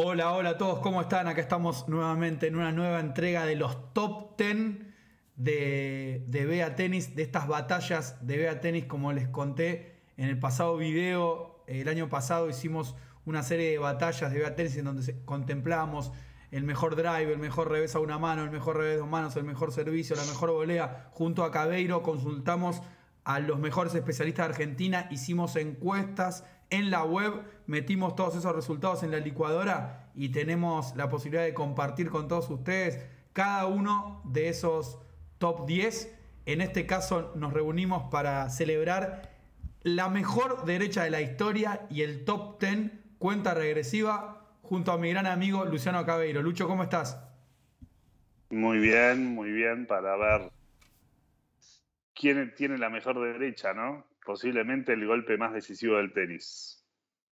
Hola, hola a todos, ¿cómo están? Acá estamos nuevamente en una nueva entrega de los top 10 de, de Bea Tenis, de estas batallas de Bea Tenis, como les conté en el pasado video, el año pasado hicimos una serie de batallas de Bea Tenis en donde contemplábamos el mejor drive, el mejor revés a una mano, el mejor revés a dos manos, el mejor servicio, la mejor volea. Junto a Cabeiro consultamos a los mejores especialistas de Argentina, hicimos encuestas en la web, metimos todos esos resultados en la licuadora y tenemos la posibilidad de compartir con todos ustedes cada uno de esos top 10. En este caso nos reunimos para celebrar la mejor derecha de la historia y el top 10 cuenta regresiva junto a mi gran amigo Luciano Cabeiro. Lucho, ¿cómo estás? Muy bien, muy bien, para ver quién tiene la mejor derecha, ¿no? posiblemente el golpe más decisivo del tenis.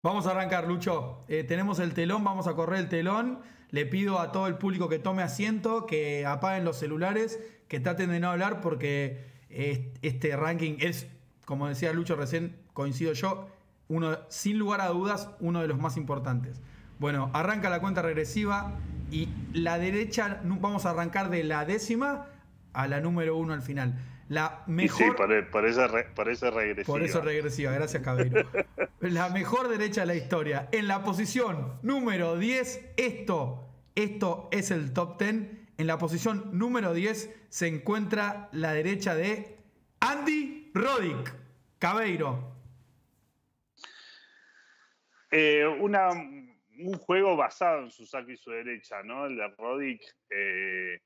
Vamos a arrancar, Lucho. Eh, tenemos el telón, vamos a correr el telón. Le pido a todo el público que tome asiento, que apaguen los celulares, que traten de no hablar porque este ranking es, como decía Lucho recién, coincido yo, uno, sin lugar a dudas, uno de los más importantes. Bueno, arranca la cuenta regresiva y la derecha, vamos a arrancar de la décima a la número uno al final. La mejor. Sí, esa regresiva. Por eso regresiva, gracias, la mejor derecha de la historia. En la posición número 10, esto, esto es el top 10. En la posición número 10 se encuentra la derecha de Andy Roddick. Cabeiro. Eh, una, un juego basado en su saque y su derecha, ¿no? El de Roddick. Eh,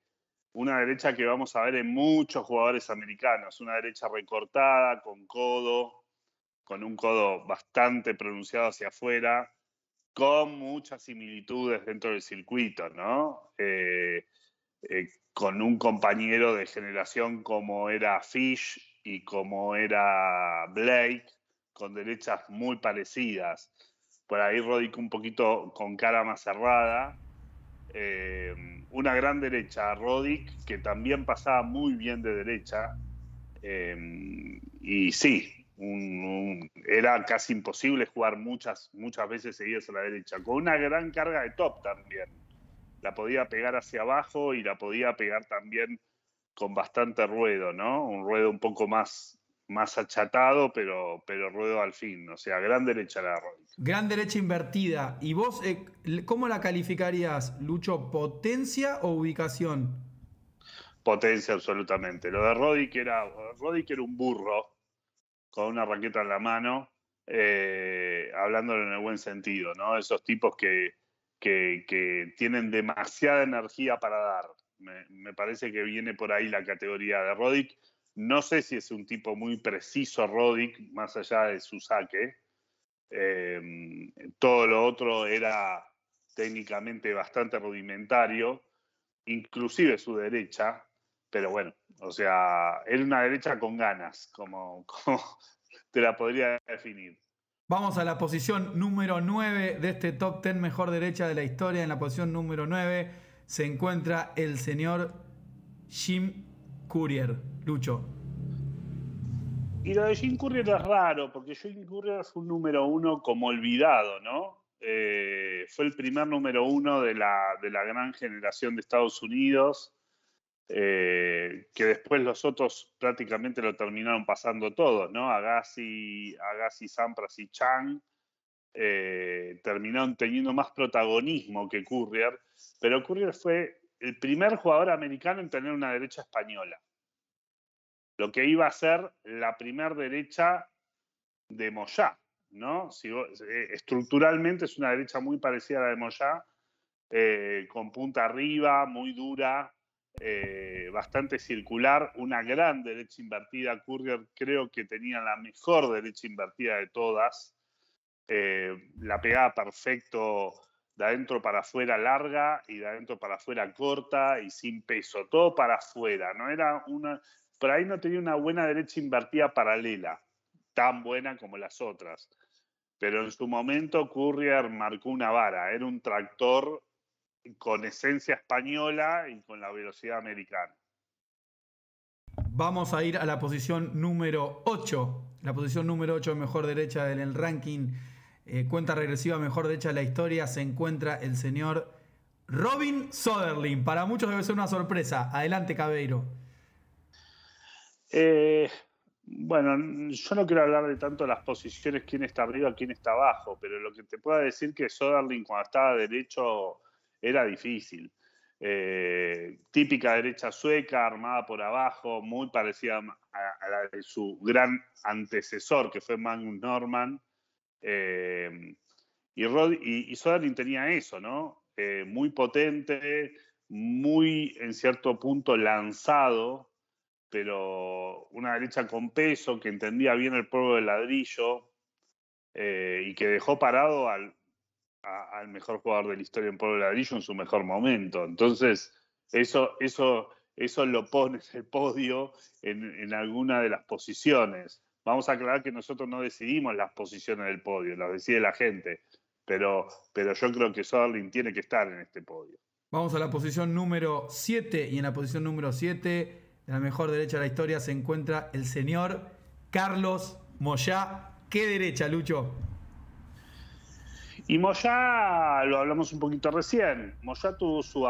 una derecha que vamos a ver en muchos jugadores americanos, una derecha recortada, con codo, con un codo bastante pronunciado hacia afuera, con muchas similitudes dentro del circuito, ¿no? Eh, eh, con un compañero de generación como era Fish y como era Blake, con derechas muy parecidas. Por ahí Rodic, un poquito con cara más cerrada, eh, una gran derecha, Rodic, que también pasaba muy bien de derecha. Eh, y sí, era casi imposible jugar muchas, muchas veces seguidas a la derecha, con una gran carga de top también. La podía pegar hacia abajo y la podía pegar también con bastante ruedo, ¿no? Un ruedo un poco más más achatado, pero, pero ruedo al fin. O sea, gran derecha la Rodic. Gran derecha invertida. ¿Y vos eh, cómo la calificarías, Lucho? ¿Potencia o ubicación? Potencia, absolutamente. Lo de que era, que era un burro con una raqueta en la mano, eh, hablándolo en el buen sentido, ¿no? Esos tipos que, que, tienen demasiada energía para dar. Me, me, parece que viene por ahí la categoría de Roddick no sé si es un tipo muy preciso Roddick, más allá de su saque. Em, todo lo otro era técnicamente bastante rudimentario, inclusive su derecha, pero bueno, o sea, era una derecha con ganas, como, como te la podría definir. Vamos a la posición número 9 de este top 10 mejor derecha de la historia. En la posición número 9 se encuentra el señor Jim Courier, Lucho. Y lo de Jim Courier es raro, porque Jim Courier es un número uno como olvidado, ¿no? Eh, fue el primer número uno de la, gran generación de Estados Unidos, eh, que después los otros prácticamente lo terminaron pasando todo, ¿no? Agassi, Agassi Sampras y Chang eh, terminaron teniendo más protagonismo que Courier, pero Courier fue el primer jugador americano en tener una derecha española. Lo que iba a ser la primera derecha de Moyá, ¿no? Si eh, estructuralmente es una derecha muy parecida a la de Moyá, eh, con punta arriba, muy dura, eh, bastante circular, una gran derecha invertida. Courier creo que tenía la mejor derecha invertida de todas. la pegaba perfecto de adentro para afuera larga y de adentro para afuera corta y sin peso, todo para afuera. No era una, por ahí no tenía una buena derecha invertida paralela, tan buena como las otras. Pero en su momento Courier marcó una vara, era un tractor con esencia española y con la velocidad americana. Vamos a ir a la posición número 8. La posición número 8 mejor derecha en el ranking eh, cuenta regresiva mejor de hecha de la historia, se encuentra el señor Robin Soderling. Para muchos debe ser una sorpresa. Adelante, Cabeiro. Eh, bueno, yo no quiero hablar de tanto las posiciones, quién está arriba, quién está abajo, pero lo que te puedo decir que Soderling cuando estaba derecho era difícil. Eh, típica derecha sueca, armada por abajo, muy parecida a, la de su gran antecesor, que fue Magnus Norman, eh, y, Rod, y, y tenía eso, ¿no? Eh, muy potente, muy en cierto punto lanzado, pero una derecha con peso que entendía bien el pueblo del ladrillo eh, y que dejó parado al, mejor jugador de la historia en pueblo del ladrillo en su mejor momento. Entonces, eso, eso, eso lo pone en el podio en alguna de las posiciones. Vamos a aclarar que nosotros no decidimos las posiciones del podio, las decide la gente, pero, pero yo creo que Sutherland tiene que estar en este podio. Vamos a la posición número 7 y en la posición número 7, de la mejor derecha de la historia, se encuentra el señor Carlos Moyá. ¿Qué derecha, Lucho? Y Moyá, lo hablamos un poquito recién, Moyá tuvo su,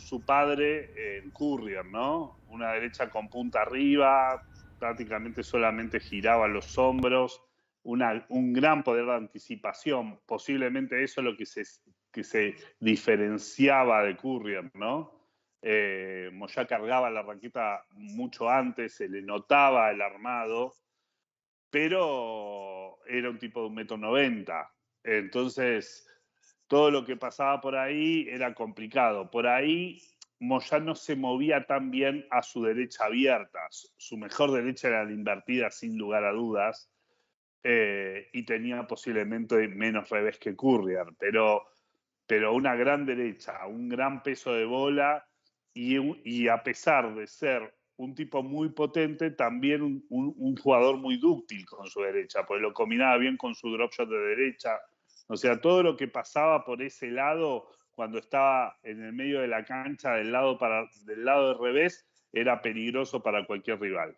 su padre en Courier, ¿no? Una derecha con punta arriba, prácticamente solamente giraba los hombros, un gran poder de anticipación, posiblemente eso es lo que se, diferenciaba de Currier, ¿no? Eh, Moyá cargaba la raqueta mucho antes, se le notaba el armado, pero era un tipo de un metro noventa. Entonces, todo lo que pasaba por ahí era complicado. Por ahí Moyano se movía también a su derecha abierta. Su mejor derecha era la invertida, sin lugar a dudas, eh, y tenía posiblemente menos revés que Currier. pero, pero una gran derecha, un gran peso de bola, y, a pesar de ser un tipo muy potente, también un, jugador muy dúctil con su derecha, pues lo combinaba bien con su drop shot de derecha. O sea, todo lo que pasaba por ese lado cuando estaba en el medio de la cancha del lado, para, del lado revés, era peligroso para cualquier rival.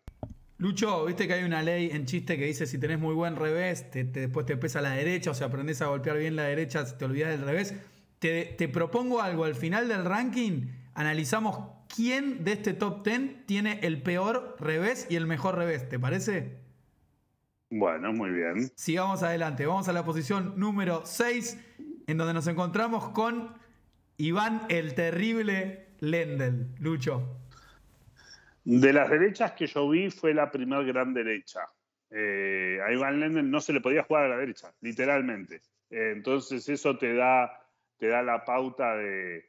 Lucho, viste que hay una ley en chiste que dice si tenés muy buen revés, después te pesa la derecha, o sea, aprendés a golpear bien la derecha, te olvidás del revés. Te, te propongo algo, al final del ranking analizamos quién de este top 10 tiene el peor revés y el mejor revés, ¿te parece? Bueno, muy bien. Sigamos adelante, vamos a la posición número 6, en donde nos encontramos con Iván el terrible Lendl, Lucho. De las derechas que yo vi fue la primer gran derecha. Eh, a Iván Lendl no se le podía jugar a la derecha, literalmente. Eh, entonces eso te da, te da la pauta de,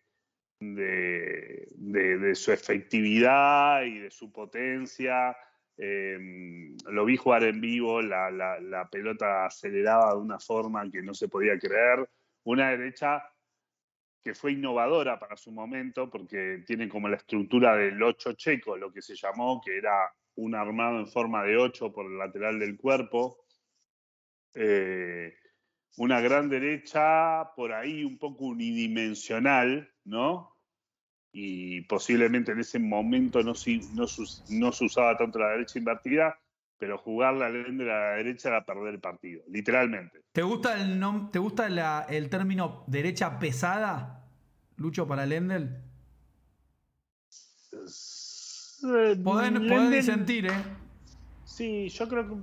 de, su efectividad y de su potencia. Eh, lo vi jugar en vivo, la pelota aceleraba de una forma que no se podía creer. Una derecha que fue innovadora para su momento, porque tiene como la estructura del 8 checo, lo que se llamó, que era un armado en forma de 8 por el lateral del cuerpo. Eh, una gran derecha por ahí un poco unidimensional, ¿no? Y posiblemente en ese momento no, no, no se usaba tanto la derecha invertida, pero jugar la ley de la derecha era perder el partido, literalmente. ¿Te gusta el, ¿te gusta el término derecha pesada? Lucho, para el Endel? Eh, podés disentir, ¿eh? Sí, yo creo que.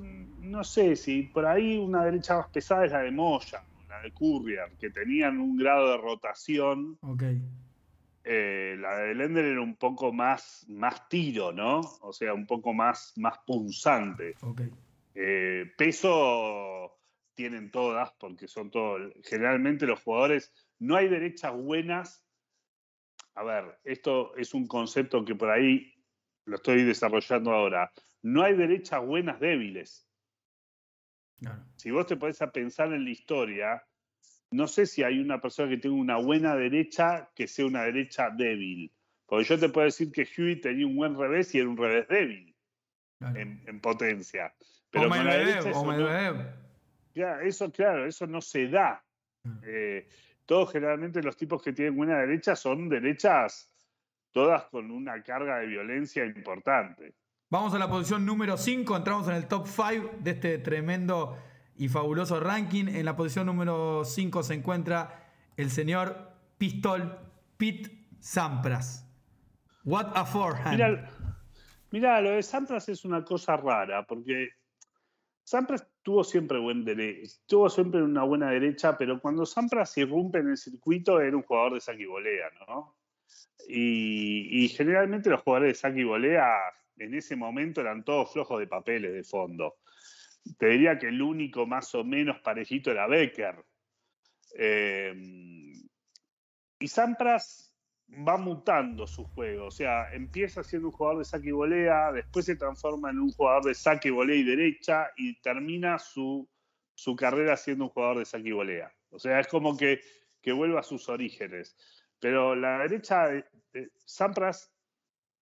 No sé si por ahí una derecha más pesada es la de Moya, la de Currier, que tenían un grado de rotación. Ok. Eh, la de Endel era un poco más, más tiro, ¿no? O sea, un poco más, más punzante. Eh, peso tienen todas, porque son todos. Generalmente los jugadores. No hay derechas buenas a ver, esto es un concepto que por ahí lo estoy desarrollando ahora. No hay derechas buenas débiles. Si vos te pones a pensar en la historia, no sé si hay una persona que tenga una buena derecha que sea una derecha débil. Porque yo te puedo decir que Huey tenía un buen revés y era un revés débil en, potencia. Pero con la eso, ya, eso, claro, eso no se da. Eh, todos generalmente los tipos que tienen buena derecha son derechas todas con una carga de violencia importante. Vamos a la posición número 5, entramos en el top 5 de este tremendo y fabuloso ranking. En la posición número 5 se encuentra el señor Pistol Pete Sampras. What a forehand. Mirá, lo de Sampras es una cosa rara, porque Sampras tuvo siempre buen tuvo siempre una buena derecha, pero cuando Sampras irrumpe en el circuito era un jugador de saque y volea, ¿no? Y, generalmente los jugadores de saque y volea en ese momento eran todos flojos de papeles de fondo. Te diría que el único más o menos parejito era Becker. Eh, y Sampras va mutando su juego. O sea, empieza siendo un jugador de saque y volea, después se transforma en un jugador de saque, volea y derecha y termina su, carrera siendo un jugador de saque y volea. O sea, es como que, que vuelve a sus orígenes. Pero la derecha, eh, eh, Sampras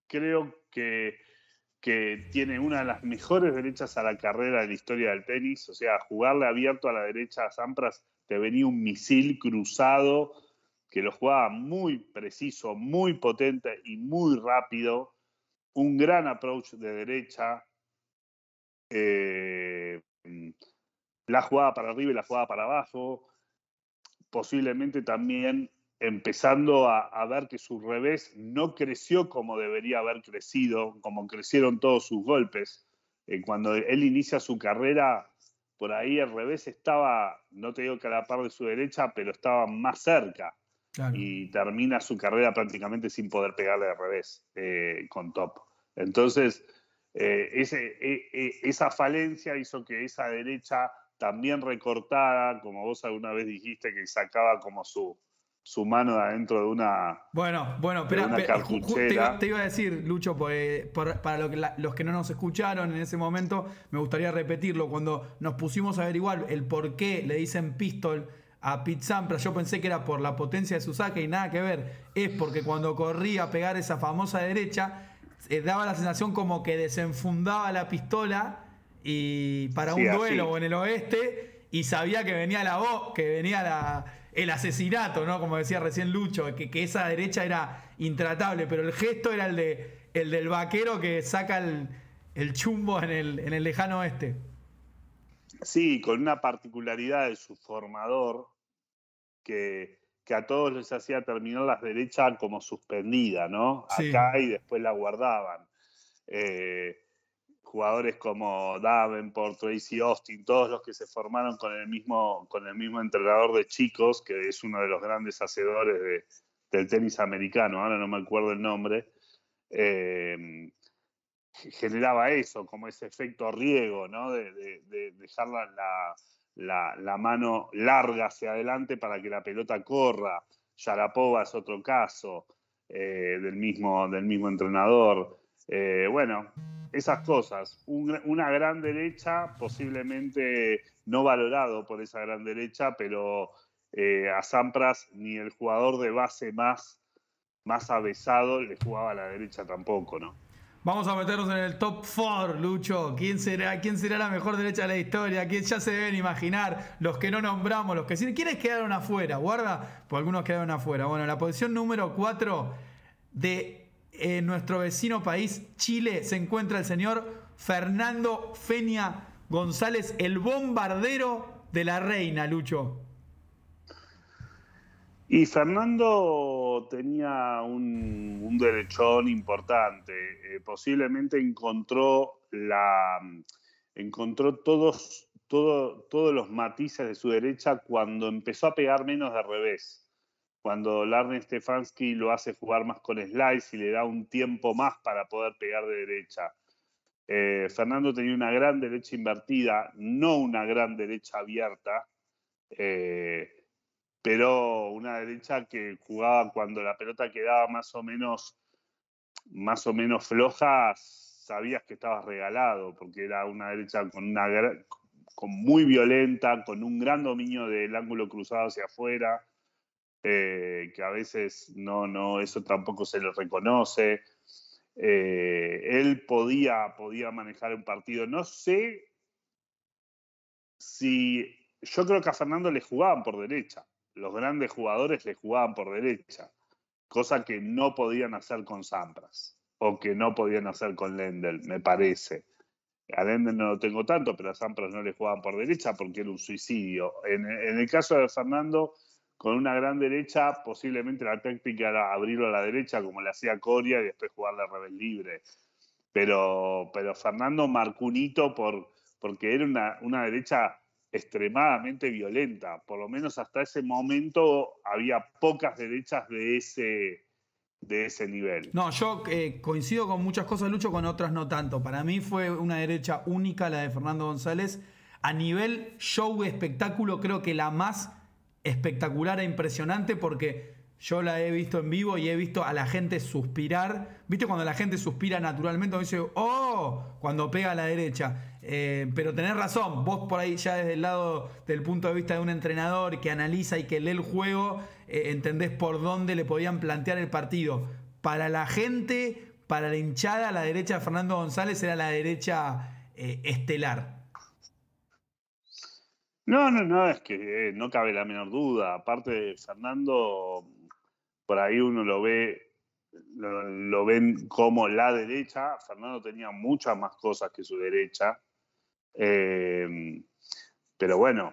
creo que, que tiene una de las mejores derechas a la carrera en la historia del tenis. O sea, jugarle abierto a la derecha a Sampras te venía un misil cruzado que lo jugaba muy preciso, muy potente y muy rápido, un gran approach de derecha, eh, mm, la jugaba para arriba y la jugaba para abajo, posiblemente también empezando a, ver que su revés no creció como debería haber crecido, como crecieron todos sus golpes. Eh, cuando él inicia su carrera, por ahí el revés estaba, no te digo que a la par de su derecha, pero estaba más cerca. Y termina su carrera prácticamente sin poder pegarle al revés eh, con top. Entonces, eh, eh, esa falencia hizo que esa derecha también recortada, como vos alguna vez dijiste, que sacaba como su, su mano de adentro de una, bueno, bueno, pero, te, iba a decir, Lucho, para que los que no nos escucharon en ese momento, me gustaría repetirlo. Cuando nos pusimos a averiguar el por qué le dicen pistol a Pete Yo pensé que era por la potencia de su saque y nada que ver. Es porque cuando corría a pegar esa famosa derecha, eh, daba la sensación como que desenfundaba la pistola y para un duelo en el oeste y sabía que venía la voz, que venía el asesinato, ¿no? Como decía recién Lucho, que, que, esa derecha era intratable, pero el gesto era el, de, el del vaquero que saca el, chumbo en el, en el lejano oeste. Sí, con una particularidad de su formador que, a todos les hacía terminar las derechas como suspendida, ¿no? Acá y después la guardaban. Eh, jugadores como Davenport, Tracy Austin, todos los que se formaron con el mismo, con el mismo entrenador de chicos, que es uno de los grandes hacedores del tenis americano, ahora no me acuerdo el nombre. Eh, generaba eso, como ese efecto riego, ¿no? De, dejar la, mano larga hacia adelante para que la pelota corra. Yarapova es otro caso eh, del, mismo, del mismo entrenador. Eh, bueno, esas cosas. una gran derecha, posiblemente no valorado por esa gran derecha, pero eh, a Sampras ni el jugador de base más, más avesado le jugaba a la derecha tampoco, ¿no? Vamos a meternos en el top 4, Lucho. ¿Quién será, ¿Quién será la mejor derecha de la historia? ¿Quién ya se deben imaginar? Los que no nombramos, los que sí. ¿Quiénes quedaron afuera? Guarda, pues algunos quedaron afuera. Bueno, la posición número 4 de eh, nuestro vecino país, Chile, se encuentra el señor Fernando Fenia González, el bombardero de la reina, Lucho. Y Fernando tenía un, un derechón importante. Eh, posiblemente encontró todos, los matices de su derecha cuando empezó a pegar menos de revés. Cuando Larne Stefanski lo hace jugar más con slice y le da un tiempo más para poder pegar de derecha. Eh, Fernando tenía una gran derecha invertida, no una gran derecha abierta. Eh, pero una derecha que jugaba cuando la pelota quedaba más o menos, más o menos floja, sabías que estabas regalado, porque era una derecha con con muy violenta, con un gran dominio del ángulo cruzado hacia afuera, eh, que a veces no, no, eso tampoco se le reconoce. Eh, él podía, podía manejar un partido. No sé si. Yo creo que a Fernando le jugaban por derecha los grandes jugadores le jugaban por derecha, cosa que no podían hacer con Sampras o que no podían hacer con Lendl, me parece. A Lendl no lo tengo tanto, pero a Sampras no le jugaban por derecha porque era un suicidio. En, el caso de Fernando, con una gran derecha, posiblemente la táctica era abrirlo a la derecha como le hacía Coria y después jugarle al revés libre. Pero, pero Fernando marcó un hito por, porque era una, una derecha extremadamente violenta. Por lo menos hasta ese momento había pocas derechas de ese, de ese nivel. No, yo eh, coincido con muchas cosas, Lucho, con otras no tanto. Para mí fue una derecha única la de Fernando González. A nivel show espectáculo, creo que la más espectacular e impresionante porque yo la he visto en vivo y he visto a la gente suspirar. ¿Viste cuando la gente suspira naturalmente? dice, ¡oh! Cuando pega a la derecha. Eh, pero tenés razón, vos por ahí ya desde el lado del punto de vista de un entrenador que analiza y que lee el juego, eh, entendés por dónde le podían plantear el partido. Para la gente, para la hinchada, la derecha de Fernando González era la derecha eh, estelar. No, no, no, es que no cabe la menor duda. Aparte, Fernando por ahí uno lo ve, lo, ven como la derecha. Fernando tenía muchas más cosas que su derecha. Eh, pero bueno,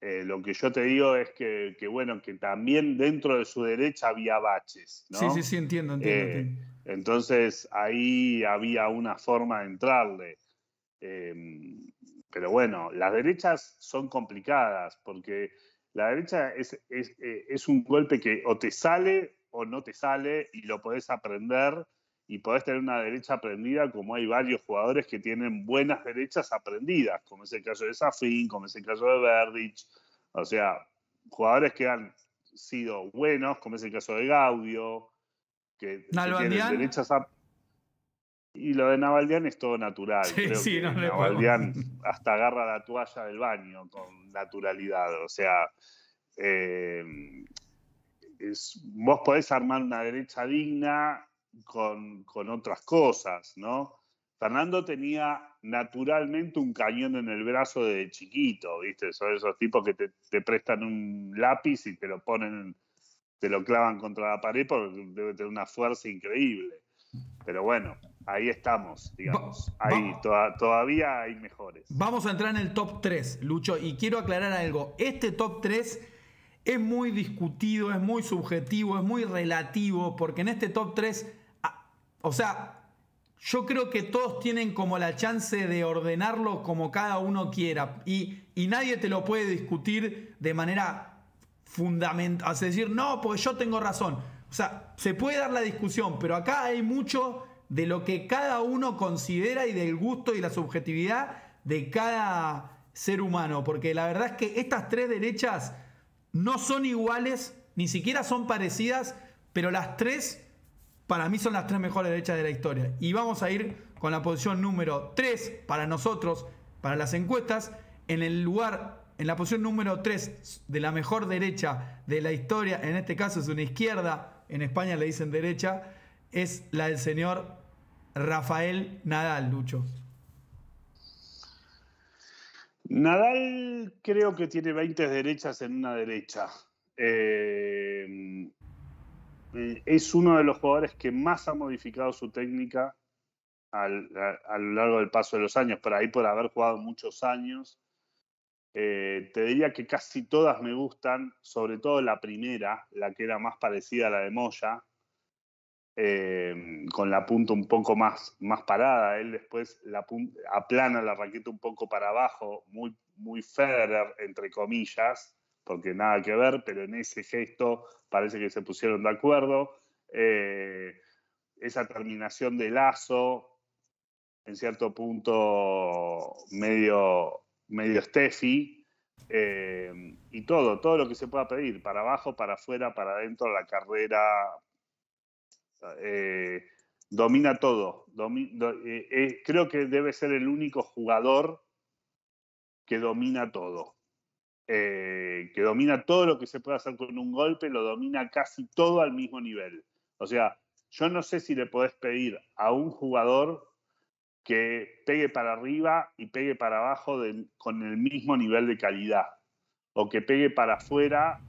eh, lo que yo te digo es que, bueno, que también dentro de su derecha había baches. Sí, sí, sí, eh, entiendo, Entonces ahí había una forma de entrarle. pero bueno, las derechas son complicadas porque la derecha es, es, es un golpe que o te sale o no te sale y lo podés aprender y podés tener una derecha aprendida como hay varios jugadores que tienen buenas derechas aprendidas, como es el caso de Safin, como es el caso de Verdich, o sea, jugadores que han sido buenos, como es el caso de Gaudio, que, tienen derechas Y lo de Navaldian es todo natural. hasta agarra la toalla del baño con naturalidad. O sea, eh, vos podés armar una derecha digna con, otras cosas, ¿no? Fernando tenía naturalmente un cañón en el brazo de chiquito, ¿viste? Son esos tipos que te, prestan un lápiz y te lo ponen, te lo clavan contra la pared porque debe tener una fuerza increíble. Pero bueno, ahí estamos, digamos. Ahí todavía hay mejores. Vamos a entrar en el top 3, Lucho, y quiero aclarar algo. Este top 3 es muy discutido, es muy subjetivo, es muy relativo, porque en este top 3, ah, o sea, yo creo que todos tienen como la chance de ordenarlo como cada uno quiera y, nadie te lo puede discutir de manera fundamental, es decir, no, porque yo tengo razón. O sea, se puede dar la discusión, pero acá hay mucho de lo que cada uno considera y del gusto y la subjetividad de cada ser humano, porque la verdad es que estas tres derechas no son iguales, ni siquiera son parecidas, pero las tres, para mí son las tres mejores derechas de la historia. Y vamos a ir con la posición número tres para nosotros, para las encuestas, en el lugar en la posición número tres de la mejor derecha de la historia, en este caso es una izquierda, en España le dicen derecha, es la del señor Rafael Nadal, Lucho. Nadal creo que tiene 20 derechas en una derecha. Em, eh, es uno de los jugadores que más ha modificado su técnica a, lo largo del paso de los años, por ahí por haber jugado muchos años. Eh, te diría que casi todas me gustan, sobre todo la primera, la que era más parecida a la de Moya, Em, con la punta un poco más, más parada. Él después la aplana la raqueta un poco para abajo, muy, muy Federer, entre comillas, porque nada que ver, pero en ese gesto parece que se pusieron de acuerdo. Eh, esa terminación de lazo, en cierto punto medio, medio Steffi, em, y todo, todo lo que se pueda pedir, para abajo, para afuera, para adentro, la carrera, eh, domina todo. Eh, eh, creo que debe ser el único jugador que domina todo. que domina todo lo que se puede hacer con un golpe, lo domina casi todo al mismo nivel. O sea, yo no sé si le podés pedir a un jugador que pegue para arriba y pegue para abajo con el mismo nivel de calidad, o que pegue para afuera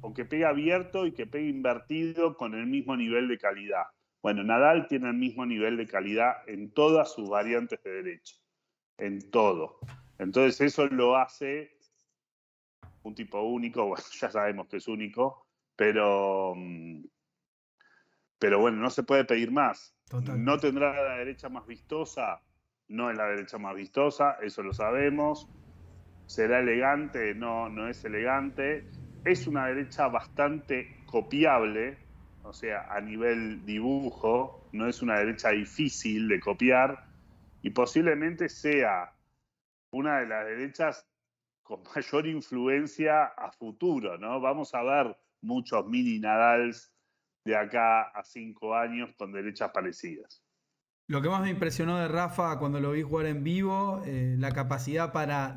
o que pegue abierto y que pegue invertido con el mismo nivel de calidad. Bueno, Nadal tiene el mismo nivel de calidad en todas sus variantes de derecho, en todo. Entonces eso lo hace un tipo único, bueno, ya sabemos que es único, pero, mm, pero bueno, no se puede pedir más. No tendrá la derecha más vistosa, no es la derecha más vistosa, eso lo sabemos. Será elegante, no, no es elegante es una derecha bastante copiable, o sea, a nivel dibujo, no es una derecha difícil de copiar y posiblemente sea una de las derechas con mayor influencia a futuro, ¿no? Vamos a ver muchos mini Nadals de acá a cinco años con derechas parecidas. Lo que más me impresionó de Rafa cuando lo vi jugar en vivo, eh, la capacidad para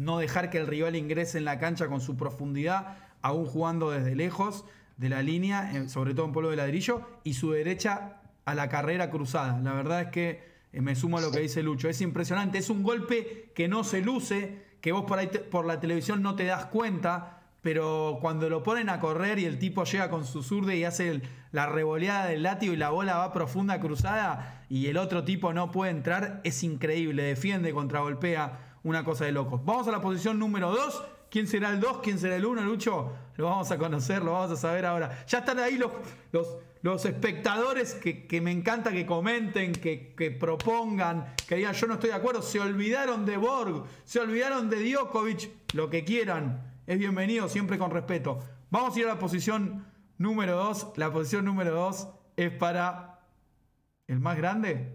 no dejar que el rival ingrese en la cancha con su profundidad, aún jugando desde lejos de la línea, eh, sobre todo en polvo de ladrillo, y su derecha a la carrera cruzada. La verdad es que eh, me sumo a lo que dice Lucho. Es impresionante, es un golpe que no se luce, que vos por, ahí por la televisión no te das cuenta, pero cuando lo ponen a correr y el tipo llega con su zurde y hace la revoleada del látigo y la bola va profunda cruzada y el otro tipo no puede entrar, es increíble, defiende, contragolpea una cosa de locos. Vamos a la posición número 2. ¿Quién será el 2? ¿Quién será el 1, Lucho? Lo vamos a conocer, lo vamos a saber ahora. Ya están ahí los, los, los espectadores que, me encanta que comenten, que, que, propongan, que digan yo no estoy de acuerdo. Se olvidaron de Borg, se olvidaron de Djokovic, lo que quieran. Es bienvenido, siempre con respeto. Vamos a ir a la posición número 2. La posición número 2 es para el más grande,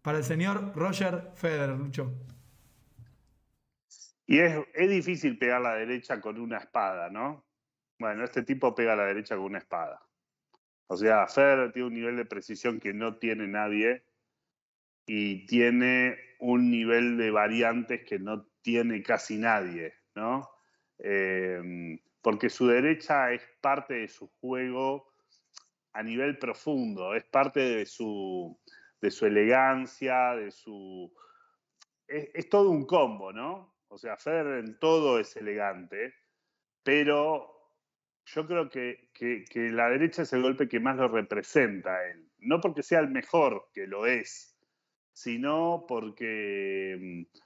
para el señor Roger Federer, Lucho. Y es, difícil pegar la derecha con una espada, ¿no? Bueno, este tipo pega la derecha con una espada. O sea, Federer tiene un nivel de precisión que no tiene nadie y tiene un nivel de variantes que no tiene casi nadie, ¿no? Em, porque su derecha es parte de su juego a nivel profundo, es parte de su, de su elegancia, de su... es todo un combo, ¿no? O sea, Federer en todo es elegante, pero yo creo que, que, la derecha es el golpe que más lo representa a él. No porque sea el mejor, que lo es, sino porque, mm,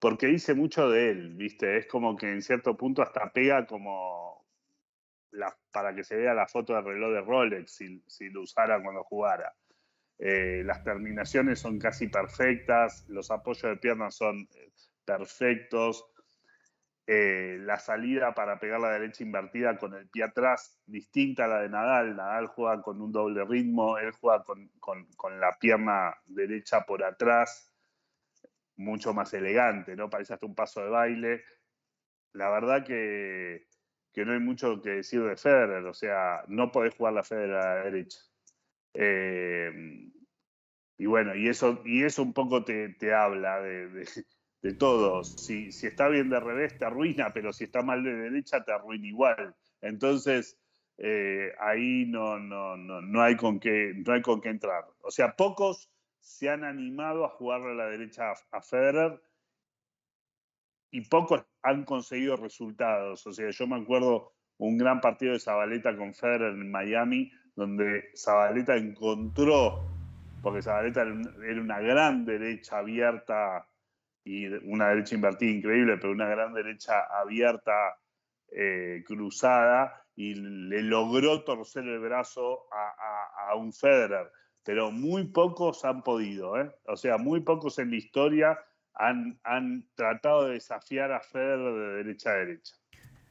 porque dice mucho de él, ¿viste? Es como que en cierto punto hasta pega como para que se vea la foto del reloj de Rolex si, si lo usara cuando jugara. Eh, las terminaciones son casi perfectas, los apoyos de piernas son eh, perfectos, eh, la salida para pegar la derecha invertida con el pie atrás, distinta a la de Nadal. Nadal juega con un doble ritmo, él juega con, la pierna derecha por atrás, mucho más elegante, ¿no? Parece hasta un paso de baile. La verdad que, que no hay mucho que decir de Federer, o sea, no podés jugar la Federer a la derecha. Eh, y bueno, y eso, y eso un poco te, te habla de de todos. Si, está bien de revés, te arruina, pero si está mal de derecha, te arruina igual. Entonces, eh, ahí no, no, no, hay con qué, no hay con entrar. O sea, pocos se han animado a jugarle a la derecha a, a Federer y pocos han conseguido resultados. O sea, yo me acuerdo un gran partido de Zabaleta con Federer en Miami, donde Zabaleta encontró, porque Zabaleta era una gran derecha abierta y una derecha invertida increíble, pero una gran derecha abierta, eh, cruzada, y le logró torcer el brazo a, un Federer. Pero muy pocos han podido, ¿eh? o sea, muy pocos en la historia han, han tratado de desafiar a Federer de derecha a derecha.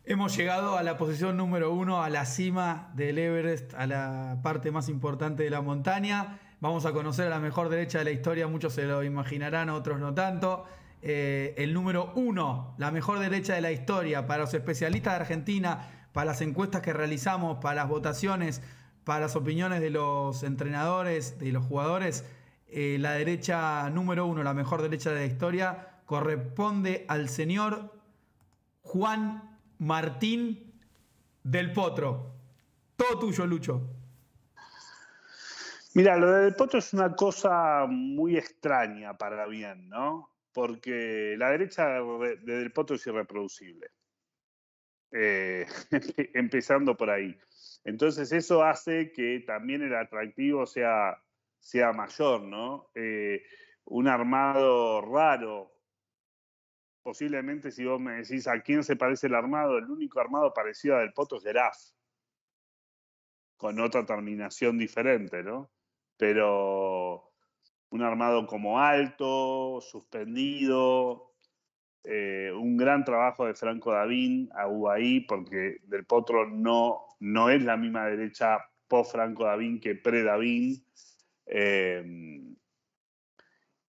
Hemos llegado a la posición número uno, a la cima del Everest, a la parte más importante de la montaña. Vamos a conocer a la mejor derecha de la historia, muchos se lo imaginarán, otros no tanto. Eh, el número uno, la mejor derecha de la historia, para los especialistas de Argentina, para las encuestas que realizamos, para las votaciones, para las opiniones de los entrenadores, de los jugadores, eh, la derecha número uno, la mejor derecha de la historia, corresponde al señor Juan Martín del Potro. Todo tuyo, Lucho. Mira, lo del Potro es una cosa muy extraña para bien, ¿no? porque la derecha Del poto es irreproducible, eh, empezando por ahí. Entonces eso hace que también el atractivo sea, sea mayor, ¿no? Eh, un armado raro. Posiblemente si vos me decís a quién se parece el armado, el único armado parecido al Del potos es RAF, con otra terminación diferente, ¿no? Pero un armado como alto, suspendido, eh, un gran trabajo de Franco Davín a UAI, porque Del Potro no, no es la misma derecha post-Franco Davín que pre-Davín. Em,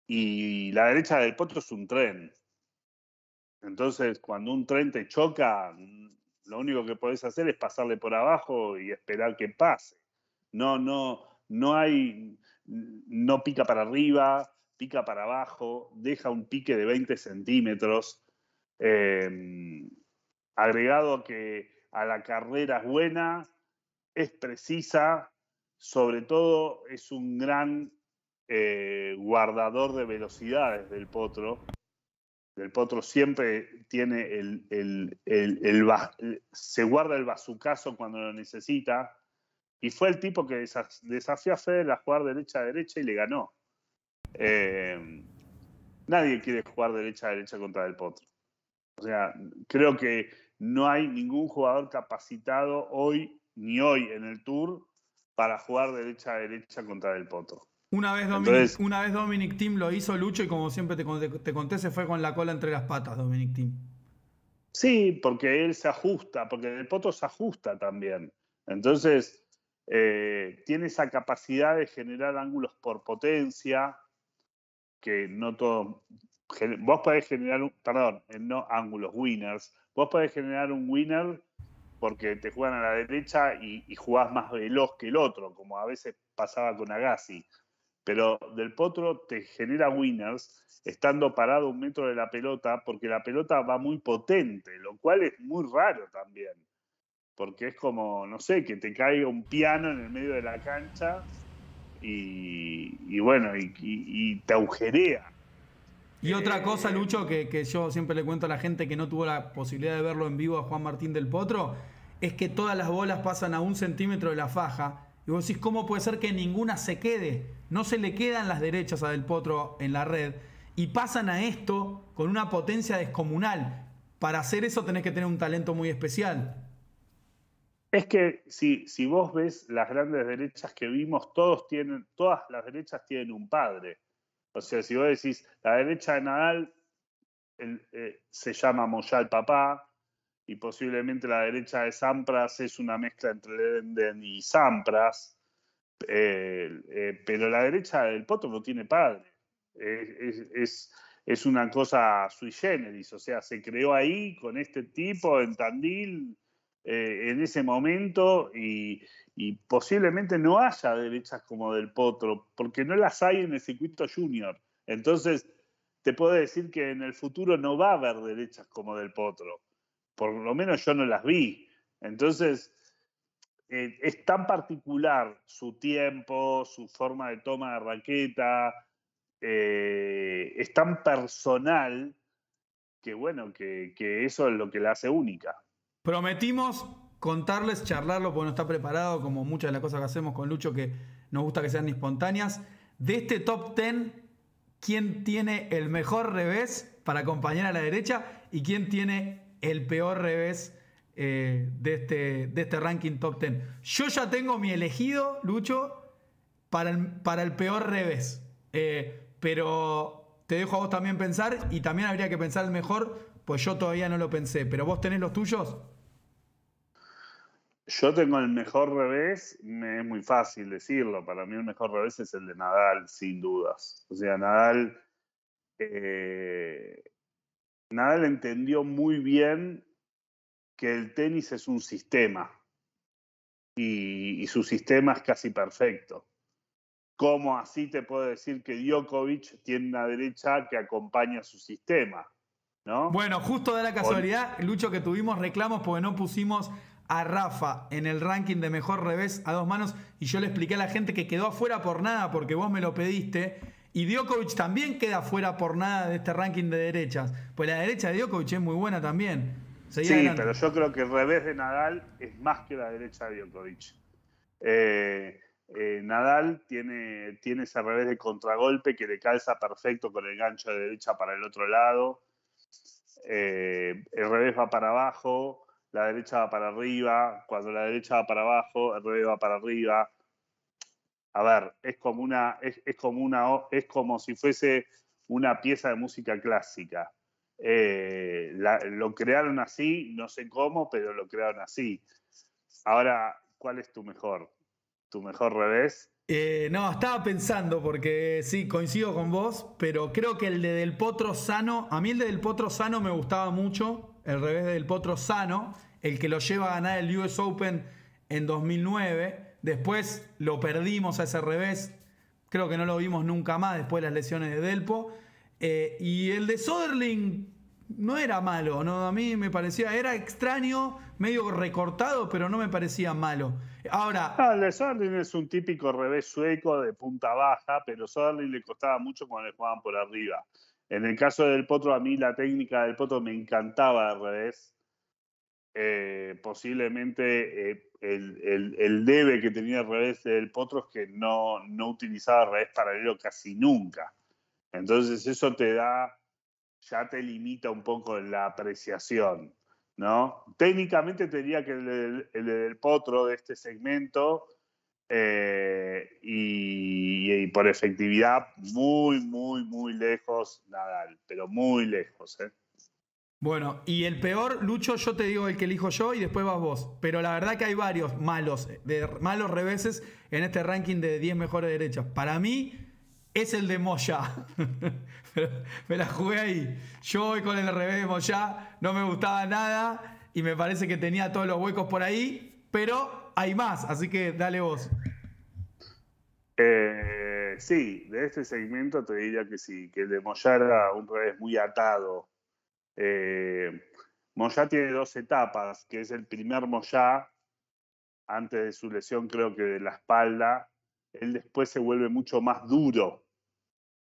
y la derecha del Potro es un tren. Entonces, cuando un tren te choca, mm, lo único que podés hacer es pasarle por abajo y esperar que pase. No, no, no hay, no pica para arriba, pica para abajo, deja un pique de 20 centímetros. Em, agregado que a la carrera es buena, es precisa, sobre todo es un gran eh, guardador de velocidades del potro. El potro siempre tiene el, el, el, se guarda el bazucazo cuando lo necesita. Y fue el tipo que desafió a Federer a jugar derecha a derecha y le ganó. Eh, nadie quiere jugar derecha a derecha contra Del Potro. O sea, creo que no hay ningún jugador capacitado hoy, ni hoy en el Tour, para jugar derecha a derecha contra el Potro. Una vez, Dominic, una vez Team lo hizo Lucho y como siempre te, te, conté, se fue con la cola entre las patas Dominic Team. Sí, porque él se ajusta, porque el Potro se ajusta también. Entonces, eh, tiene esa capacidad de generar ángulos por potencia, que no todo... Vos podés generar, un, perdón, eh, no ángulos, winners. Vos podés generar un winner porque te juegan a la derecha y, y jugás más veloz que el otro, como a veces pasaba con Agassi. Pero Del Potro te genera winners estando parado un metro de la pelota porque la pelota va muy potente, lo cual es muy raro también porque es como, no sé, que te caiga un piano en el medio de la cancha y, bueno, y, te agujerea. Y otra cosa, eh, Lucho, que, que, yo siempre le cuento a la gente que no tuvo la posibilidad de verlo en vivo a Juan Martín del Potro, es que todas las bolas pasan a un centímetro de la faja. Y vos decís, ¿cómo puede ser que ninguna se quede? No se le quedan las derechas a Del Potro en la red. Y pasan a esto con una potencia descomunal. Para hacer eso tenés que tener un talento muy especial es que si, vos ves las grandes derechas que vimos, todos tienen, todas las derechas tienen un padre. O sea, si vos decís, la derecha de Nadal eh, se llama Moyal Papá, y posiblemente la derecha de Sampras es una mezcla entre Lenden y Sampras, eh, eh, pero la derecha del Potro no tiene padre. Es, es, una cosa sui generis, o sea, se creó ahí con este tipo en Tandil eh, en ese momento y, posiblemente no haya derechas como del Potro, porque no las hay en el circuito junior. Entonces, te puedo decir que en el futuro no va a haber derechas como del Potro. Por lo menos yo no las vi. Entonces, eh, es tan particular su tiempo, su forma de toma de raqueta, eh, es tan personal que bueno, que eso es lo que la hace única. Prometimos contarles, charlarlo, porque no está preparado, como muchas de las cosas que hacemos con Lucho, que nos gusta que sean espontáneas. De este top 10, ¿quién tiene el mejor revés para acompañar a la derecha y quién tiene el peor revés eh, de, este, de este ranking top 10? Yo ya tengo mi elegido, Lucho, para el, para el peor revés. Eh, pero te dejo a vos también pensar y también habría que pensar el mejor pues yo todavía no lo pensé, pero vos tenés los tuyos. Yo tengo el mejor revés, es muy fácil decirlo, para mí el mejor revés es el de Nadal, sin dudas. O sea, Nadal, eh, Nadal entendió muy bien que el tenis es un sistema y, y su sistema es casi perfecto. ¿Cómo así te puedo decir que Djokovic tiene una derecha que acompaña su sistema? Bueno, justo de la casualidad, Lucho, que tuvimos reclamos porque no pusimos a Rafa en el ranking de mejor revés a dos manos y yo le expliqué a la gente que quedó afuera por nada porque vos me lo pediste. Y Djokovic también queda afuera por nada de este ranking de derechas. Pues la derecha de Djokovic es muy buena también. sí, pero yo creo que el revés de Nadal es más que la derecha de Djokovic. Eh, eh, Nadal tiene, tiene ese revés de contragolpe que le calza perfecto con el gancho de derecha para el otro lado. Eh, el revés va para abajo, la derecha va para arriba, cuando la derecha va para abajo, el revés va para arriba. A ver, es como una, es, como una, es como si fuese una pieza de música clásica. Eh, lo crearon así, no sé cómo, pero lo crearon así. Ahora, ¿cuál es tu mejor? Tu mejor revés eh, no, estaba pensando porque sí, coincido con vos, pero creo que el de Del Potro Sano, a mí el de Del Potro Sano me gustaba mucho, el revés de Del Potro Sano, el que lo lleva a ganar el US Open en 2009, después lo perdimos a ese revés, creo que no lo vimos nunca más después de las lesiones de Delpo, eh, y el de Soderling no era malo, ¿no? a mí me parecía, era extraño, medio recortado, pero no me parecía malo. Ahora. Ah, es un típico revés sueco de punta baja, pero Soderling le costaba mucho cuando le jugaban por arriba. En el caso del Potro, a mí la técnica del Potro me encantaba de revés. Eh, posiblemente eh, el, debe que tenía el revés del Potro es que no, no utilizaba revés paralelo casi nunca. Entonces, eso te da ya te limita un poco la apreciación. ¿no? Técnicamente te que el, el, potro de este segmento eh, y, por efectividad muy, muy, muy lejos Nadal, pero muy lejos. ¿eh? Bueno, y el peor, Lucho, yo te digo el que elijo yo y después vas vos. Pero la verdad que hay varios malos, de, malos reveses en este ranking de 10 mejores derechas. Para mí es el de Moya. me la jugué ahí. Yo voy con el revés de Moyá, no me gustaba nada y me parece que tenía todos los huecos por ahí, pero hay más, así que dale vos. Eh, sí, de este segmento te diría que sí, que el de Moyá era un revés muy atado. Eh, Moyá tiene dos etapas, que es el primer Moyá, antes de su lesión creo que de la espalda, él después se vuelve mucho más duro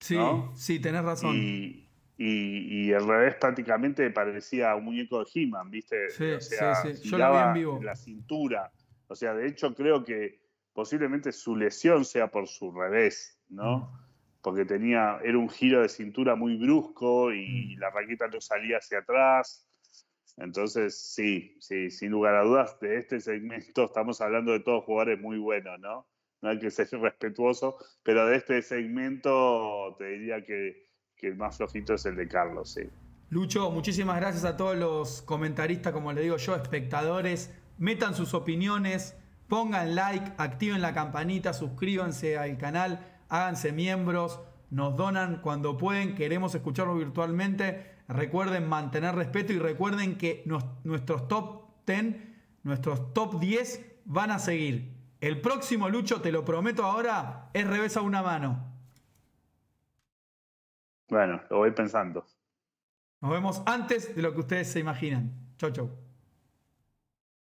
Sí, sí, tenés razón. Y, y, el revés prácticamente parecía un muñeco de He-Man, ¿viste? Sí, sí, sí. Yo lo vi en vivo. La cintura. O sea, de hecho creo que posiblemente su lesión sea por su revés, ¿no? Mm. Porque tenía, era un giro de cintura muy brusco y mm. la raqueta no salía hacia atrás. Entonces, sí, sí, sin lugar a dudas, de este segmento estamos hablando de todos jugadores muy buenos, ¿no? hay que ser respetuoso, pero de este segmento te diría que, el más flojito es el de Carlos, sí. Lucho, muchísimas gracias a todos los comentaristas, como le digo yo, espectadores. Metan sus opiniones, pongan like, activen la campanita, suscríbanse al canal, háganse miembros, nos donan cuando pueden, queremos escucharlos virtualmente. Recuerden mantener respeto y recuerden que nuestros top 10, nuestros top 10 van a seguir. El próximo Lucho, te lo prometo ahora, es revés a una mano. Bueno, lo voy pensando. Nos vemos antes de lo que ustedes se imaginan. Chau, chau.